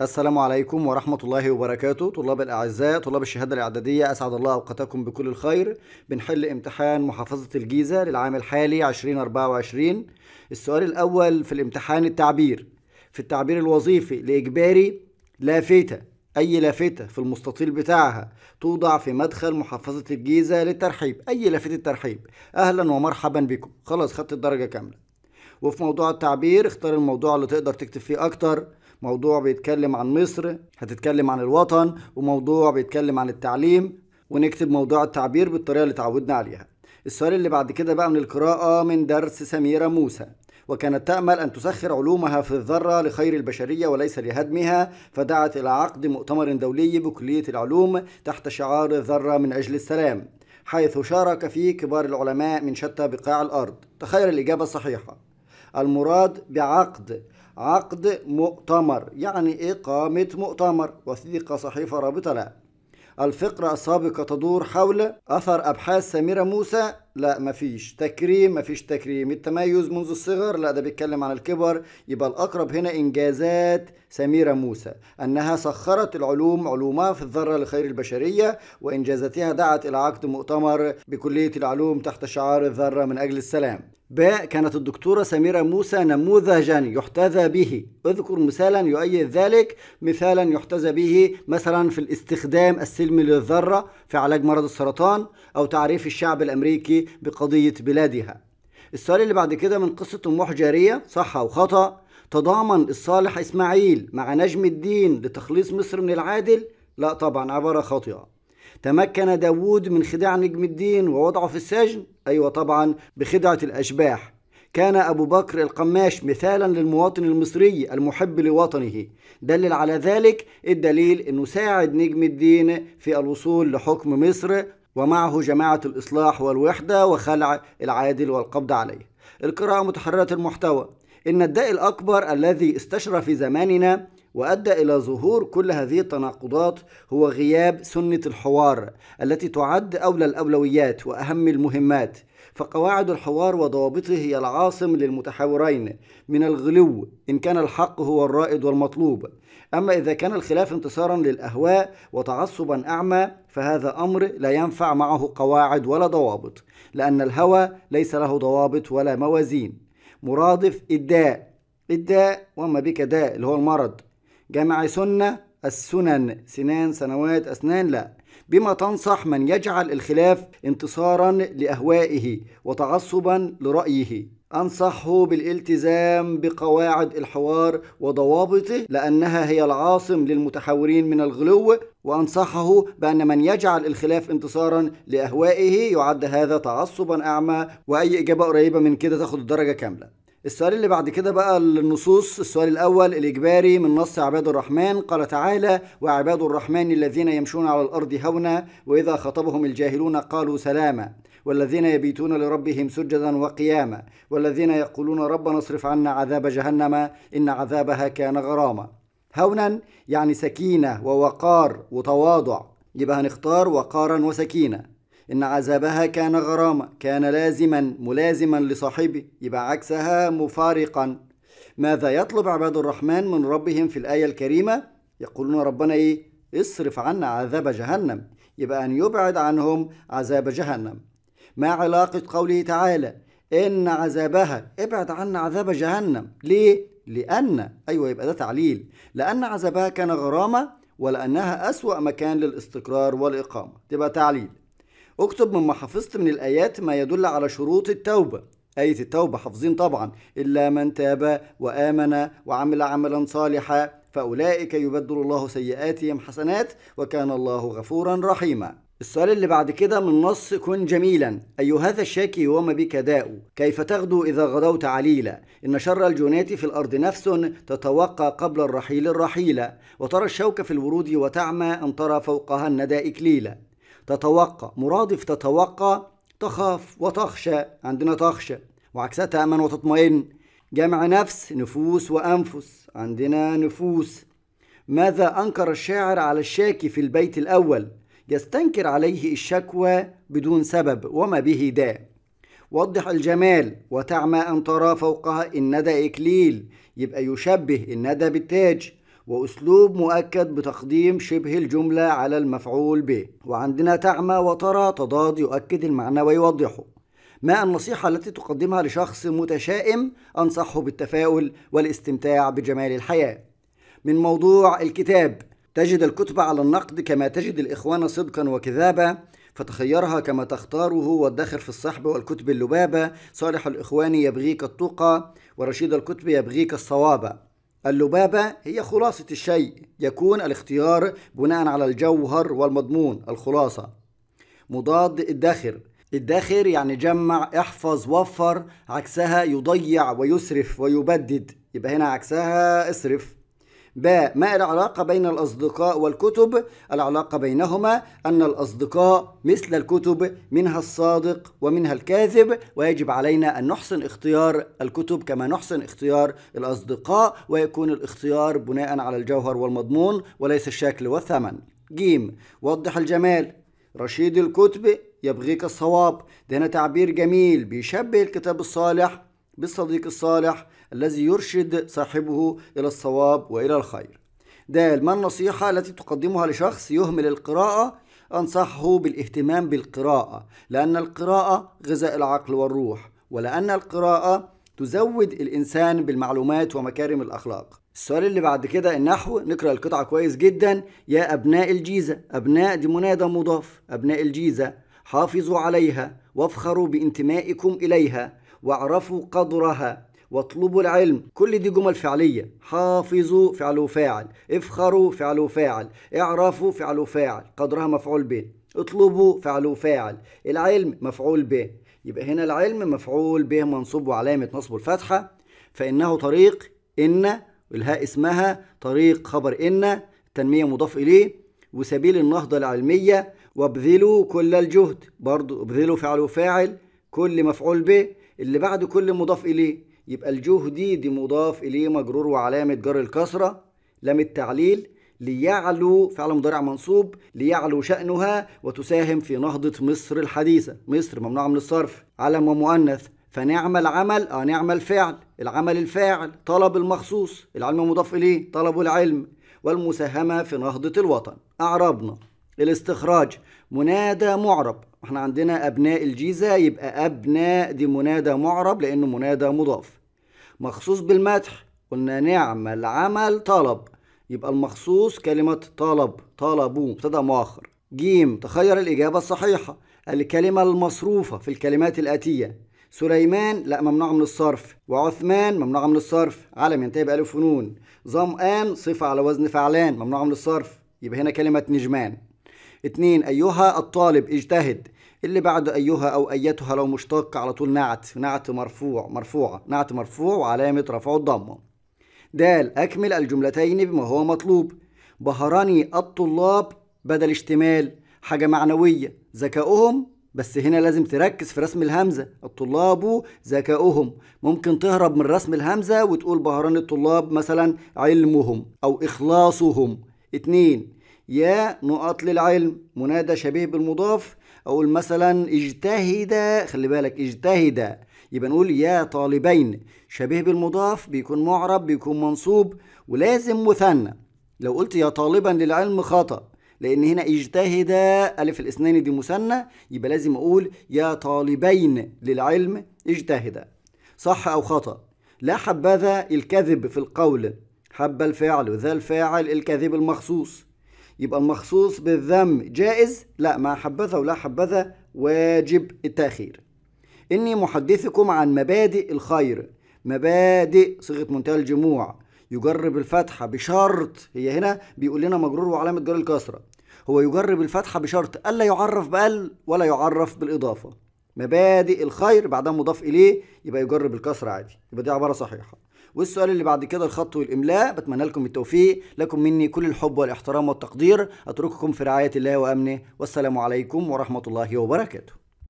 السلام عليكم ورحمة الله وبركاته طلاب الأعزاء طلاب الشهادة الإعدادية أسعد الله أوقاتكم بكل الخير بنحل امتحان محافظة الجيزة للعام الحالي 2024 السؤال الأول في الامتحان التعبير في التعبير الوظيفي لإجباري لافتة أي لافتة في المستطيل بتاعها توضع في مدخل محافظة الجيزة للترحيب أي لافتة ترحيب أهلا ومرحبا بكم خلاص خدت الدرجة كاملة وفي موضوع التعبير اختار الموضوع اللي تقدر تكتب فيه أكتر موضوع بيتكلم عن مصر هتتكلم عن الوطن وموضوع بيتكلم عن التعليم ونكتب موضوع التعبير بالطريقة اللي تعودنا عليها السؤال اللي بعد كده بقى من القراءة من درس سميرة موسى وكانت تأمل أن تسخر علومها في الذرة لخير البشرية وليس لهدمها فدعت إلى عقد مؤتمر دولي بكلية العلوم تحت شعار الذرة من أجل السلام حيث شارك فيه كبار العلماء من شتى بقاع الأرض تخيل الإجابة الصحيحة المراد بعقد عقد مؤتمر يعني إقامة مؤتمر وثيقة صحيفة رابطة لا الفقرة السابقة تدور حول أثر أبحاث سميرة موسى لا مفيش تكريم مفيش تكريم التميز منذ الصغر لا ده بيتكلم عن الكبر يبقى الأقرب هنا إنجازات سميرة موسى أنها سخرت العلوم علومها في الذرة لخير البشرية وإنجازاتها دعت إلى عقد مؤتمر بكلية العلوم تحت شعار الذرة من أجل السلام ب كانت الدكتورة سميرة موسى نموذجا يحتذى به اذكر مثالا يؤيد ذلك مثالا يحتذى به مثلا في الاستخدام السلمي للذرة في علاج مرض السرطان أو تعريف الشعب الأمريكي بقضية بلادها السؤال اللي بعد كده من قصة طموح جارية صح أو خطأ تضامن الصالح إسماعيل مع نجم الدين لتخليص مصر من العادل لا طبعا عبارة خاطئة تمكن داوود من خداع نجم الدين ووضعه في السجن أيوة طبعا بخدعة الأشباح كان أبو بكر القماش مثالا للمواطن المصري المحب لوطنه دلل على ذلك الدليل أنه ساعد نجم الدين في الوصول لحكم مصر ومعه جماعة الإصلاح والوحدة وخلع العادل والقبض عليه القراءة متحررة المحتوى إن الداء الأكبر الذي استشرى في زماننا وأدى إلى ظهور كل هذه التناقضات هو غياب سنة الحوار التي تعد أولى الأولويات وأهم المهمات فقواعد الحوار وضوابطه هي العاصم للمتحاورين من الغلو إن كان الحق هو الرائد والمطلوب أما إذا كان الخلاف انتصارا للأهواء وتعصبا أعمى فهذا أمر لا ينفع معه قواعد ولا ضوابط لأن الهوى ليس له ضوابط ولا موازين مرادف الداء الداء وما بك داء اللي هو المرض جمع سنة السنن سنان سنوات أسنان لا بما تنصح من يجعل الخلاف انتصارا لأهوائه وتعصبا لرأيه أنصحه بالالتزام بقواعد الحوار وضوابطه لأنها هي العاصم للمتحورين من الغلو وأنصحه بأن من يجعل الخلاف انتصارا لأهوائه يعد هذا تعصبا أعمى وأي إجابة قريبة من كده تاخد الدرجة كاملة السؤال اللي بعد كده بقى النصوص السؤال الأول الإجباري من نص عباد الرحمن قال تعالى وعباد الرحمن الذين يمشون على الأرض هونا وإذا خطبهم الجاهلون قالوا سلاما والذين يبيتون لربهم سجدا وقياما والذين يقولون ربنا اصرف عنا عذاب جهنم إن عذابها كان غراما هونا يعني سكينة ووقار وتواضع يبقى هنختار وقارا وسكينة إن عذابها كان غرامة كان لازما ملازما لصاحبه يبقى عكسها مفارقا ماذا يطلب عباد الرحمن من ربهم في الآية الكريمة يقولون ربنا إيه اصرف عنا عذاب جهنم يبقى أن يبعد عنهم عذاب جهنم ما علاقة قوله تعالى إن عذابها ابعد عنا عذاب جهنم ليه؟ لأن أيوة يبقى ده تعليل لأن عذابها كان غرامة ولأنها أسوأ مكان للاستقرار والإقامة تبقى تعليل اكتب مما حفظت من الآيات ما يدل على شروط التوبة آية التوبة حافظين طبعا إلا من تاب وآمن وعمل عملا صالحا فأولئك يبدل الله سيئاتهم حسنات وكان الله غفورا رحيما السؤال اللي بعد كده من نص كن جميلا أيهذا الشاكي وما بك داء كيف تغدو إذا غدوت عليلا إن شر الجنات في الأرض نفس تتوقى قبل الرحيل الرحيلا وترى الشوك في الورود وتعمى أن ترى فوقها الندى إكليلا تتوقع مرادف تتوقع تخاف وتخشى عندنا تخشى وعكسها تأمن وتطمئن جمع نفس نفوس وأنفس عندنا نفوس ماذا أنكر الشاعر على الشاكي في البيت الأول يستنكر عليه الشكوى بدون سبب وما به داء وضح الجمال وتعمى أن ترى فوقها الندى إكليل يبقى يشبه الندى بالتاج وأسلوب مؤكد بتقديم شبه الجملة على المفعول به وعندنا تعمى وترى تضاد يؤكد المعنى ويوضحه ما النصيحة التي تقدمها لشخص متشائم أنصحه بالتفاؤل والاستمتاع بجمال الحياة من موضوع الكتاب تجد الكتب على النقد كما تجد الإخوان صدقا وكذابا فتخيرها كما تختاره وادخر في الصحب والكتب اللبابة صالح الإخوان يبغيك الطوقة ورشيد الكتب يبغيك الصوابة اللبابة هي خلاصة الشيء يكون الاختيار بناء على الجوهر والمضمون الخلاصة مضاد الداخر الداخر يعني جمع احفظ وفر عكسها يضيع ويسرف ويبدد يبقى هنا عكسها اصرف باء ما العلاقة بين الأصدقاء والكتب؟ العلاقة بينهما أن الأصدقاء مثل الكتب منها الصادق ومنها الكاذب ويجب علينا أن نحسن اختيار الكتب كما نحسن اختيار الأصدقاء ويكون الاختيار بناء على الجوهر والمضمون وليس الشكل والثمن جيم وضح الجمال رشيد الكتب يبغيك الصواب ده هنا تعبير جميل بيشبه الكتاب الصالح بالصديق الصالح الذي يرشد صاحبه إلى الصواب وإلى الخير دال ما النصيحة التي تقدمها لشخص يهمل القراءة أنصحه بالاهتمام بالقراءة لأن القراءة غذاء العقل والروح ولأن القراءة تزود الإنسان بالمعلومات ومكارم الأخلاق السؤال اللي بعد كده النحو نقرأ القطعة كويس جدا يا أبناء الجيزة أبناء دي منادى مضاف أبناء الجيزة حافظوا عليها وافخروا بانتمائكم إليها واعرفوا قدرها واطلبوا العلم كل دي جمل فعلية حافظوا فعل وفاعل افخروا فعل وفاعل اعرفوا فعل وفاعل قدرها مفعول به اطلبوا فعل وفاعل العلم مفعول به يبقى هنا العلم مفعول به منصوب وعلامة نصب الفتحة فإنه طريق إن الهاء اسمها طريق خبر إن التنمية مضاف إليه وسبيل النهضة العلمية وابذلوا كل الجهد برضو ابذلوا فعل وفاعل كل مفعول به اللي بعد كل مضاف إليه يبقى الجهدي دي مضاف إليه مجرور وعلامة جر الكسرة لام التعليل ليعلو فعل مضارع منصوب ليعلو شأنها وتساهم في نهضة مصر الحديثة مصر ممنوعة من الصرف علم ومؤنث فنعم العمل اه نعم الفعل العمل الفاعل طلب المخصوص العلم مضاف إليه طلب العلم والمساهمة في نهضة الوطن أعربنا الاستخراج منادى معرب احنا عندنا أبناء الجيزة يبقى أبناء دي منادى معرب لأنه منادى مضاف مخصوص بالمدح قلنا نعم العمل طلب يبقى المخصوص كلمة طلب طلبوا مبتدأ مؤخر جيم تخير الإجابة الصحيحة الكلمة المصروفة في الكلمات الآتية سليمان لا ممنوع من الصرف وعثمان ممنوع من الصرف علم ينتهي بألف ونون ظمآن صفة على وزن فعلان ممنوع من الصرف يبقى هنا كلمة نجمان اتنين أيها الطالب اجتهد اللي بعده أيها أو أيتها لو مشتق على طول نعت نعت مرفوع مرفوعة نعت مرفوع وعلامة رفعه الضمة دال أكمل الجملتين بما هو مطلوب بهرني الطلاب بدل اشتمال حاجة معنوية ذكاؤهم بس هنا لازم تركز في رسم الهمزة الطلاب ذكاؤهم ممكن تهرب من رسم الهمزة وتقول بهرني الطلاب مثلا علمهم أو إخلاصهم اتنين يا نقط للعلم منادى شبيه بالمضاف اقول مثلا اجتهد خلي بالك اجتهد يبقى نقول يا طالبين شبيه بالمضاف بيكون معرب بيكون منصوب ولازم مثنى لو قلت يا طالبا للعلم خطأ لأن هنا اجتهد ألف الإسنان دي مثنى يبقى لازم أقول يا طالبين للعلم اجتهد صح أو خطأ لا حبذا الكذب في القول حب الفعل وذا الفاعل الكذب المخصوص يبقى المخصوص بالذم جائز لا ما حبذا ولا حبذا واجب التأخير إني محدثكم عن مبادئ الخير مبادئ صيغة منتهى الجموع يجرب الفتحة بشرط هي هنا بيقول لنا مجرور وعلامة جر الكسرة هو يجرب الفتحة بشرط ألا يعرف بأل ولا يعرف بالإضافة مبادئ الخير بعدها مضاف إليه يبقى يجرب الكسرة عادي يبقى دي عبارة صحيحة والسؤال اللي بعد كده الخط والإملاء بتمنى لكم التوفيق لكم مني كل الحب والاحترام والتقدير أترككم في رعاية الله وأمنه والسلام عليكم ورحمة الله وبركاته